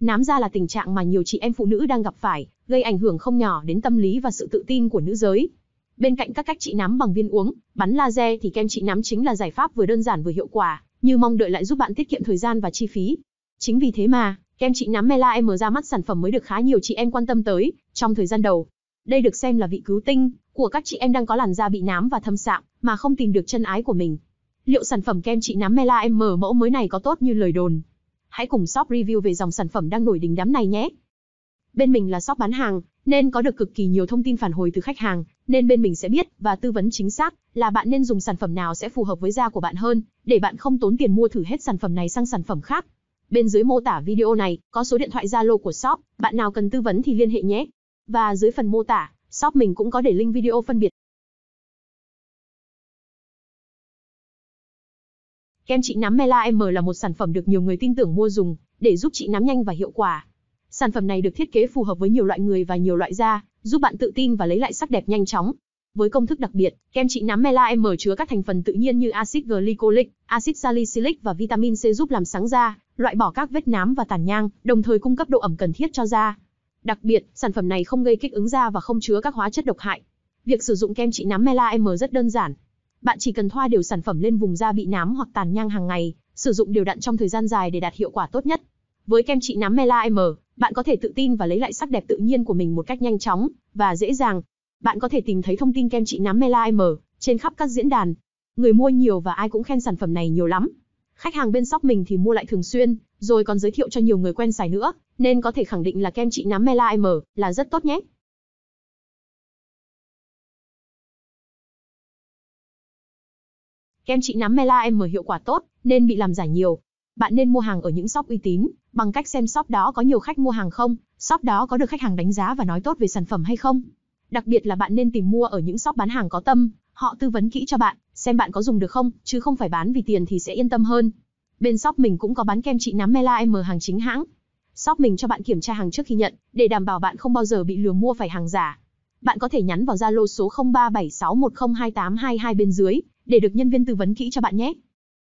Nám da là tình trạng mà nhiều chị em phụ nữ đang gặp phải, gây ảnh hưởng không nhỏ đến tâm lý và sự tự tin của nữ giới. Bên cạnh các cách trị nám bằng viên uống, bắn laser thì kem trị nám chính là giải pháp vừa đơn giản vừa hiệu quả, như mong đợi lại giúp bạn tiết kiệm thời gian và chi phí. Chính vì thế mà, kem trị nám Mela M ra mắt sản phẩm mới được khá nhiều chị em quan tâm tới trong thời gian đầu. Đây được xem là vị cứu tinh của các chị em đang có làn da bị nám và thâm sạm mà không tìm được chân ái của mình. Liệu sản phẩm kem trị nám Mela M mẫu mới này có tốt như lời đồn? hãy cùng shop review về dòng sản phẩm đang nổi đình đám này nhé. Bên mình là shop bán hàng, nên có được cực kỳ nhiều thông tin phản hồi từ khách hàng, nên bên mình sẽ biết và tư vấn chính xác là bạn nên dùng sản phẩm nào sẽ phù hợp với da của bạn hơn, để bạn không tốn tiền mua thử hết sản phẩm này sang sản phẩm khác. Bên dưới mô tả video này có số điện thoại Zalo của shop, bạn nào cần tư vấn thì liên hệ nhé. Và dưới phần mô tả, shop mình cũng có để link video phân biệt Kem trị nám Mela M là một sản phẩm được nhiều người tin tưởng mua dùng, để giúp trị nám nhanh và hiệu quả. Sản phẩm này được thiết kế phù hợp với nhiều loại người và nhiều loại da, giúp bạn tự tin và lấy lại sắc đẹp nhanh chóng. Với công thức đặc biệt, kem trị nám Mela M chứa các thành phần tự nhiên như axit glycolic, axit salicylic và vitamin C giúp làm sáng da, loại bỏ các vết nám và tàn nhang, đồng thời cung cấp độ ẩm cần thiết cho da. Đặc biệt, sản phẩm này không gây kích ứng da và không chứa các hóa chất độc hại. Việc sử dụng kem trị nám Mela M rất đơn giản, bạn chỉ cần thoa đều sản phẩm lên vùng da bị nám hoặc tàn nhang hàng ngày, sử dụng đều đặn trong thời gian dài để đạt hiệu quả tốt nhất. Với kem trị nám Mela M, bạn có thể tự tin và lấy lại sắc đẹp tự nhiên của mình một cách nhanh chóng và dễ dàng. Bạn có thể tìm thấy thông tin kem trị nám Mela M trên khắp các diễn đàn. Người mua nhiều và ai cũng khen sản phẩm này nhiều lắm. Khách hàng bên shop mình thì mua lại thường xuyên, rồi còn giới thiệu cho nhiều người quen xài nữa, nên có thể khẳng định là kem trị nám Mela M là rất tốt nhé. Kem trị nám Mela M hiệu quả tốt, nên bị làm giả nhiều. Bạn nên mua hàng ở những shop uy tín, bằng cách xem shop đó có nhiều khách mua hàng không, shop đó có được khách hàng đánh giá và nói tốt về sản phẩm hay không. Đặc biệt là bạn nên tìm mua ở những shop bán hàng có tâm, họ tư vấn kỹ cho bạn, xem bạn có dùng được không, chứ không phải bán vì tiền thì sẽ yên tâm hơn. Bên shop mình cũng có bán kem trị nám Mela M hàng chính hãng. Shop mình cho bạn kiểm tra hàng trước khi nhận, để đảm bảo bạn không bao giờ bị lừa mua phải hàng giả. Bạn có thể nhắn vào Zalo số 0376102822 bên dưới để được nhân viên tư vấn kỹ cho bạn nhé